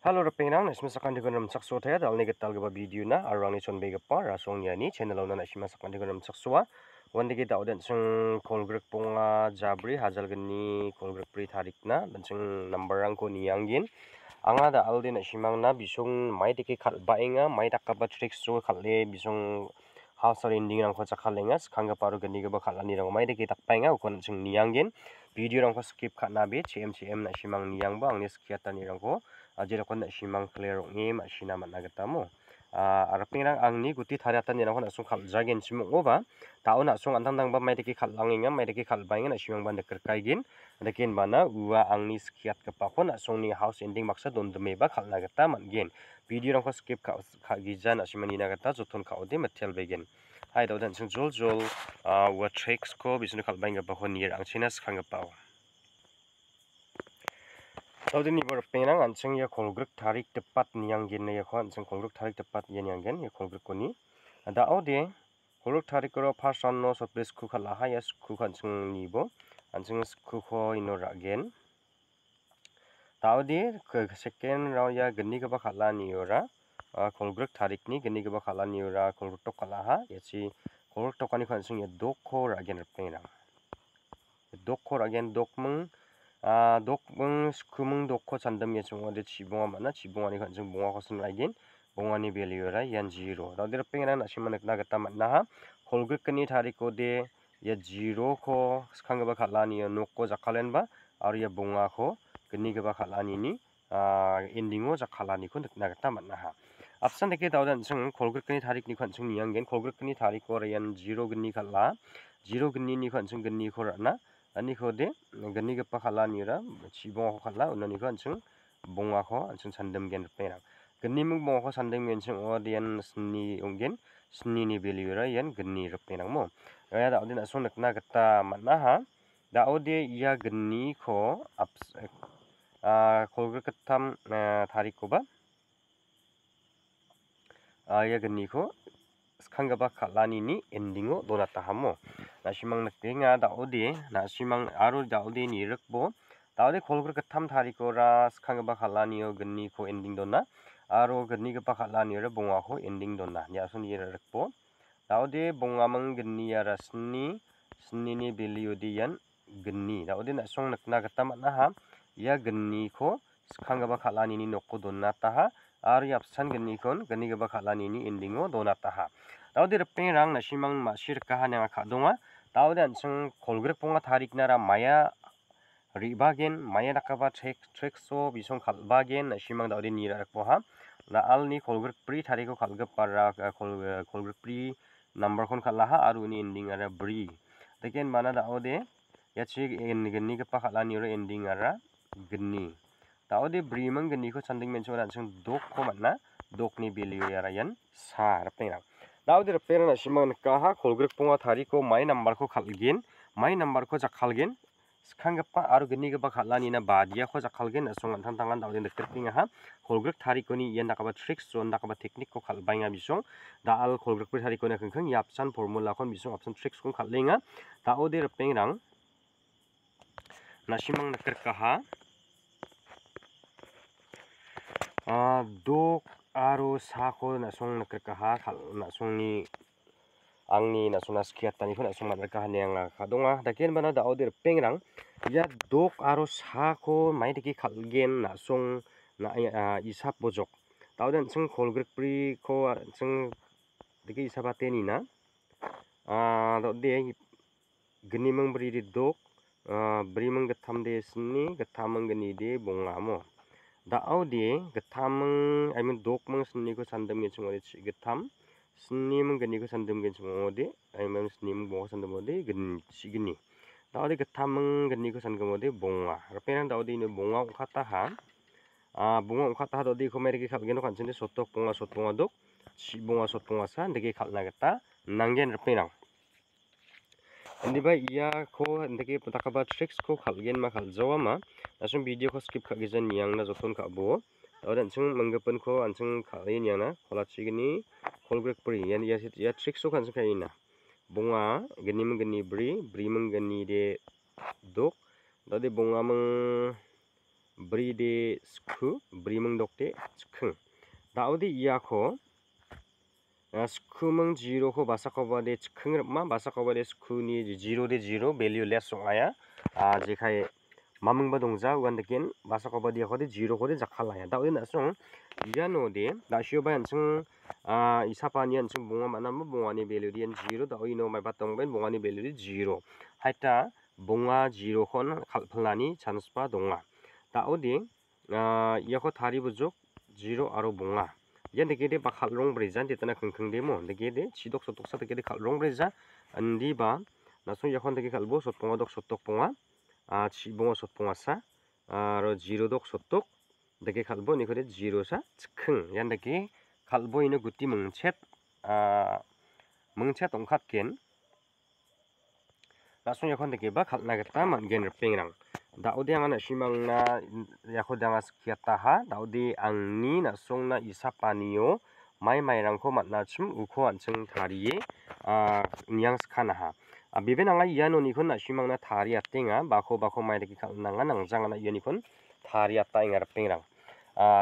Hello Rupinang, nasi masakan di gunam saksua saya dalam ni getal gaba video na arang ni sonbe gepa rasong ni channel lawan nasi masakan di gunam saksua. Wan di kita udah sing kolgrek punga jabri hazal geni kolgrek pri tarik na dan sing number angko ni angin. Angga dah aldi nasi mang na bisung mai di kekat bainga mai tak kapa trik su kalle bisung hal sore ini orang kau cakap lengas, kangga paru gini gue bakal lani orang mai dekat tak pengen aku nanti niangin video orang kau skip kat nabi, cm cm nak simang niang bang ni sekian tani orang kau ajira kon shimang clear nge ma shina ma nagata mo a arping rang ang ni guti thara ta ni na kon sung khal jagen shimu oba ta ona sung antang dang ba mai de ki khal lang nge mai de ki khal bang nge shimang ban de kar kai gin de kin bana uwa ang ni skiat ka pa kon sung ni house ending maksa don ba khal video skip hai ko khal pa Tahun ni berpenan anjing ya kongruk tarik tepat ni yang gini ya kan anjing kongruk tarik tepat ni yang gini ya kongruk kuni. Ada awdi kongruk tarik kalau pasan no sebelas kuka lah ha ya kuka anjing ni bo anjing kuka ino ragen. Tahun ya ni ke second round ya gini ke bawah kalah ni ora kongruk tarik ni gini ke bawah kalah ni ora kongruk tok kalah ha. ya si kongruk tok ni kan anjing ya dokor ragen berpenan. Dokor ragen dok meng 아, 녹봉스크몽도코잔담예송어데지봉아만나지봉아니간증봉아거슨라이딘봉아니벨리오라얀지로다들뺑이나나시만나갔다만나홀그크니다리코데야지로코스캉가바칼라니노코자칼렌바아르야봉아코그니가바칼라니니아엔딩오자칼라니코나갔다만나앞선대게다오단증골그크니다리크니관증이양겐골그크니다리코라얀지로그니칼라지로그니니관증그니코라나 anikode gani gappa khala ni ra chibong khala unani ko anchung bonga kho anchung sandam gen pera gani mung bonga kho sandam gen chung odian sni ungen sni ni value ra yan gani ra pera mo ya da odin asong nakna gata manna ha da odie ya gani kho ap eh, a kholgra katam eh, tarik ko ba a ya gani kho khangaba khala ni ni ending o dona ta ha mo 나시망 느낌이야 다 어디 나시망 아루 다 어디 니 럭보 다 어디 콜그르 그탐 다리고 라스 칸가 바칼라니오 근니 코 엔딩 돈나 아루 근니 그 바칼라니오 르 봉아 코 엔딩 돈나 야순 이 럭보 다 어디 봉아망 근니 야 라스니 스니니 빌리오디엔 근니 다 어디 나송 느나 그탐 나하 야 근니 코 스칸가 바칼라니니 노코 돈나 타하 아르 얍산 근니 콘 근니 그 바칼라니니 엔딩 오 돈나 타하 tau de repeng rang na simang ma sir kaha nang kha donga tau de ansang kolgrek ponga tharik nara maya ribagen maya nakaba trek trek so bisong khalbagen na simang dau de nira rak poha la alni kolgrek pri thariko khalgap par kolgrek pri number kon khalaha aru ni ending ara bri teken mana dau de yachik en gni ka pakhala ni ro ending ara gni tau de bri mang gni ko chanding men chora ansang dok ko manna dokni beliu yara yan sar penga दाउदे पेरना सिमन कहा खोलग्रक पुंगा थारी को my number को खालगेन माई नंबर को जखालगेन सिखांगपा आरो गनि गबा ना बादिया खो जखालगेन असों अनथां थांगान दाउदे देखतेरपिंगा हा खोलग्रक थारी कोनि ये नाकाबा ट्रिक्स जोन नाकाबा टेक्निक को खालबाइंगा बिसों दाल खोलग्रक पे थारी कोने खंखं यापसान फॉर्मूला कोन बिसों ऑप्शन ट्रिक्स को खालेंगा दाउदे रपेंग रंग नासिमंग नकर कहा दो aru sako na song na kaka ha kal na song ni ang ni na song na skiat tani ko na song madaka ha niyang na kadunga dakin ba na da odir pengrang ya dok aru sako may tiki kal gen na song na ya, isap bojok tao dan song kol grek pri ko song tiki isap ate ni na ah dok de geni mang beri di dok ah beri mang getam de sini getam mang geni de bunga mo Da audi getameng I mean dokmeng seni ko sandem gen chungodi getam 스님 그니고 산듬게 어디 아니면 스님 뭐 산듬 어디 근시기니 나어디 그 탐은 그니고 산금 어디 봉아 그러니까 그러면 나어디 이제 봉아 옥하타하 아 봉아 옥하타하 어디 거메리게 갑게노 간신데 소떡 봉아 소떡아도 시봉아 소떡아사 내게 갈나겠다 난겐 러페랑 Ini bah ia ko hendaknya pertakabat tricks ko kalgen mah kal jawa mah. Nasun video ko skip kagizan yang na jatun kabo. Tahu dan ceng menggepen ko anceng kalgen yang na kolat si gini kolgrek beri. Yang ia sih ia tricks ko kan sih kaya ina. Bunga gini menggini beri beri menggini de dok. Tadi bunga meng beri de sku beri mengdok de skeng. Tahu di ia ko zero de skumang basa tsukung ba ma ko ko r स्कुमङ ज a र ो हो भाषा कबादे खङ मा भाषा कबादे a ् क ु न ि जिरो a े जिरो भेल्यु लेस स ङ ा य e जेखाय मामंबा दंजा उगान्दाकिन भ a ष ा कबादे खदे जिरो खदे जाखा ल i य ा दा उन सङ इयानो दे द ा n ि य ो बायन सङ इसापानि यान सङ बुङा माना म o बुङानि भेल्यु द n ज o र ो b ा उइनो माय ब ा त a बेन बुङानि भ े r o य ु दे a ि u ो हाइता ब ु ङ n जिरो खन खालफलानि चान्स पा दङा दा उदि याखौ थारि बुजुक जिरो आरो ब ु ङ a ya negede ba khalrong brejan ti tana khung khung demo negede chidok sotok sa tege khalrong breja andi ba nasu yakhon tege khalbo sotponga dok sotok ponga a chibong sotponga sa aro zero dok sotok tege khalbo nikore zero sa chkhung ya neki khalbo ine guti mungchet a mungchet ongkhat ken nasu yakhon tege ba khalna gata man gen rpingrang Daudi ang anak simang na yako dangas kiyata ha. Daudi ang ni na song na isa paniyo. May may rangko mat na chum uko ang chung tariye. Ah, Niyang sakan ha. Ah, Bibi na nga iyan o nikon na simang na tari ati nga. Bako bako may rikika na nga nang zang na iyan nikon. Tari ati ah, nga rapeng rang.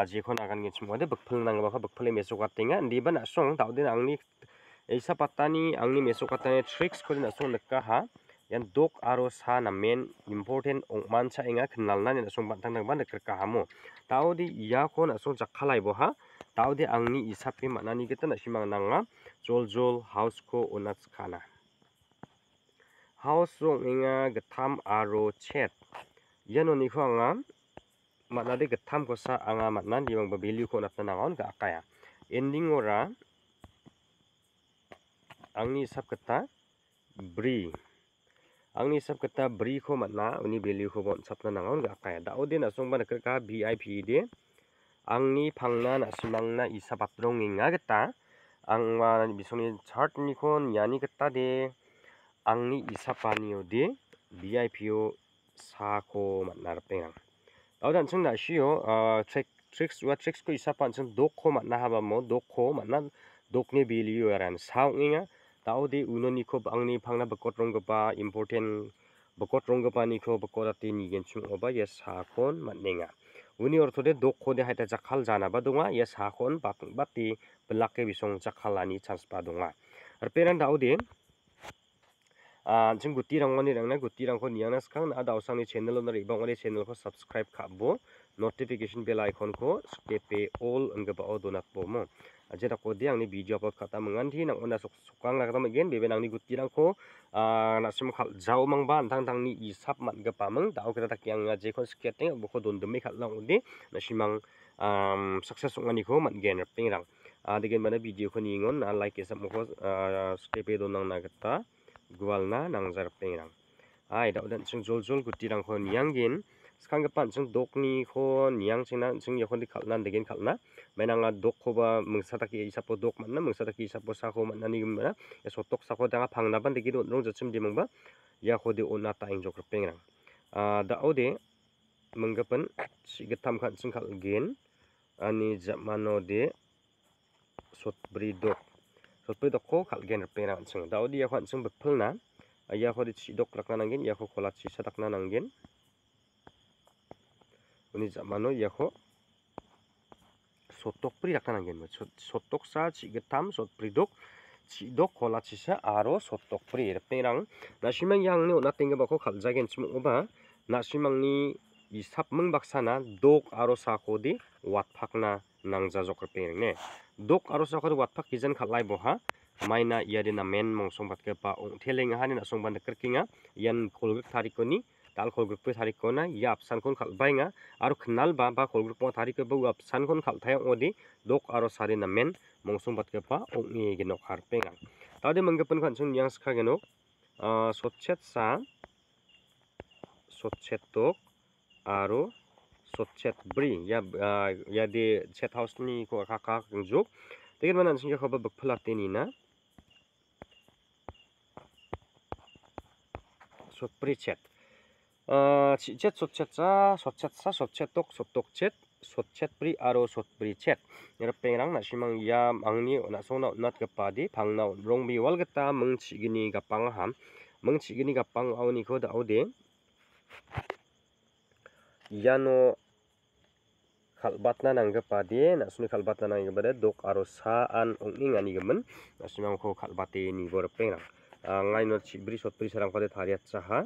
Jiko na kan ngayon chum. Bukpul na nga baka bukpul na meso kati nga. Hindi ba na song daudi na ang ni isa patani ang ni meso kati na tricks ko din na song nagka ha. Ha yang dok arus ha namen important ongman cha inga khnal na ni song ban tang tang ban ker ka hamu tau di ya ko na song jak khalai bo ha tau di ang ni isap pe mana ni ketna simang nanga jol jol house ko onats khana house song inga gatham aro chet yano ni kho anga mana de gatham ko sa anga mana ni bang babili ko na tanang on ga akaya ending ora ang ni sap kata bree ang ni sab kata bri ko matna uni beli ko bon sapna nang ang ka da odi na song ban kra ka vip de ang ni phangna na simang na isa patrong inga kata ang wa ni song ni chart ni kon yani kata de ang ni isa pani odi vip o sa ko matna rte nang aw dan chung na shi yo check tricks what tricks ko isa pan chung dok ko matna ha ba mo dok ko matna dok ni beli yo ya ran sa inga ताउदे उनोनीखो आंनि फांना बकट रंगबा इम्पोर्टेन्ट बकट रंगबानिखो बकराते निगेनसुं अबा ये साखोन माननेङा उनि अर्थदे दखोदे हायता जाखाल जानाबा दङा ये साखोन बाथि बाथि ब्लाके बिसं जाखालानि चांस बा दङा आरो पेरेन दाउदे आ जों गुति रंगनि रंगना गुति रंगखौ नियाना सखां आ दाउसांनि चेनेल अनर इबा अनि चेनेलखौ सबस्क्राइब खाबबो नटिफिकेसन बेल आइकनखौ स्केपे अल अंगबा अ दोनाखबो मा aje da ko diang ni video upload khata mengandhi nang onda suk sukang la kata megen bebe nang ni gutti rang lah ko ah, na sim khal jau mang ban thang thang ni isap mat ga pamang da okata tak yang aje ko sketing bo ko don dum me khal la undi na simang um success ung ani ko mat gen ping rang adige ah, mana video ko ni ngon ah, na like isap mo ko stepe don nang na gata gwal na nang jar ping rang ai da udan sing jol jol gutti rang ko niang gen skangapan chung dokni ho niang chingna chung ye khondi khalna degen khalna menanga dok ko ba mungsa ta ki isapo dok manna mungsa ta ki isapo sa ko manna ni gimna ya so tok sa ko danga phangna ban degi rong ja chum dimang ba ya ho de ona ta ing jokra pengra a da ode mungapan sigatham khan chung khal gen ani jamano de sot bri dok sot bri dok ko khal gen pengra chung da ode ya khan chung ba phulna ya ho de chi dok lakna nangin ya ho khola chi sadakna nangin 우리 자만호 예호 소독 프리라카는 게 뭐죠? 소독사 지그탐 소프리독 지도 콜라치사 아로 소독 프리 이랬더니랑 나시망 양이 오나 땡겨 먹고 갈자겐 좀 오바 나시망니 이 삽문 박사나 독 아로 사코디 왓팍나 낭자 조커 빼는네 독 아로 사코디 왓팍 기전 칼라이 보하 마이나 이야디나 맨 몽송 받게 바옹 텔링 하니나 송반데 크킹아 연 콜그 타리코니 tal k o l g r u p sari kona ya o p s a n kon k a l b a i n g a a r u khnal ba ba k o l g r u p thari ke bu a p s a n kon k a l t h a i odi dok a r u sari na men mongsum bat ke pa ongni ge nok har penga tade m a n g g e p e n k a n c u n g yang s k a geno sotchet sa sotchet tok a r u sotchet bri ya ya d i chet house ni ko k a k a k n g juk t e k e n manan chung khaba bak p e l a t i n i na sotprichet chet sot chet sa sot chet sa sot chet tok sot tok chet sot chet pri aro sot pri chet yer pengrang na simang ya mangni na so na nat ka di phang na rong mi wal ta mang chigini ga pang ham mang chigini ga pang aw ni khoda aw de yano khalbat na nang ga di na suni khalbat na nang ga bare dok aro sa an ongni ngani ga man na simang kho khalbat ni bor pengrang ngai no chibri sot pri sarang ka de thariat cha ha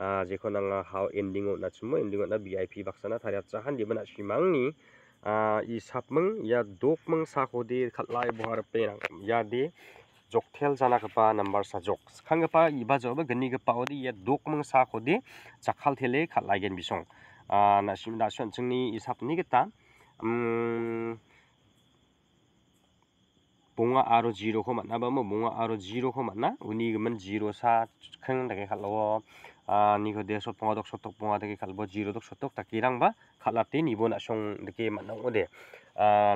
जेखौ नाङा हाउ एन्डिङाव नाथिमो एन्डिङाव ना भिआइपि बाक्साना थारिया चाहानिबोना सिमांनि इ साबमों या दगमों साखौदि खालाय बहार पेना यादि जगथेल जानागोबा नाम्बार सा जग सिखांगोबा इबा जबो गोनिगोबादि या दगमों साखौदि जाखाल थेले खालायगोन बिसं नासिम दासन जोंनि इसाबनि गोता बङा आरो जिर'खौ मोन्नाबा बङा आरो जिर'खौ मोन्ना उनिमोन जिर' सा सिखांनि थाखाय खालाव niko deso ponga dok sotok ponga deke kalbo jiro dok sotok takirang ba kalati ni bo na shong deke ma na ode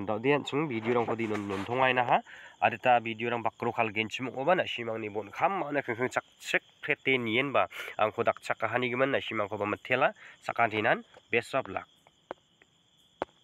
do dian chung video rong kodi non non tongai na ha adeta video rong bakro kal gen chimu oba na shimang ni bon kam ma na kheng kheng chak chek prete nien ba ang kodak chak kahani giman na shimang koba matela sakantinan best of luck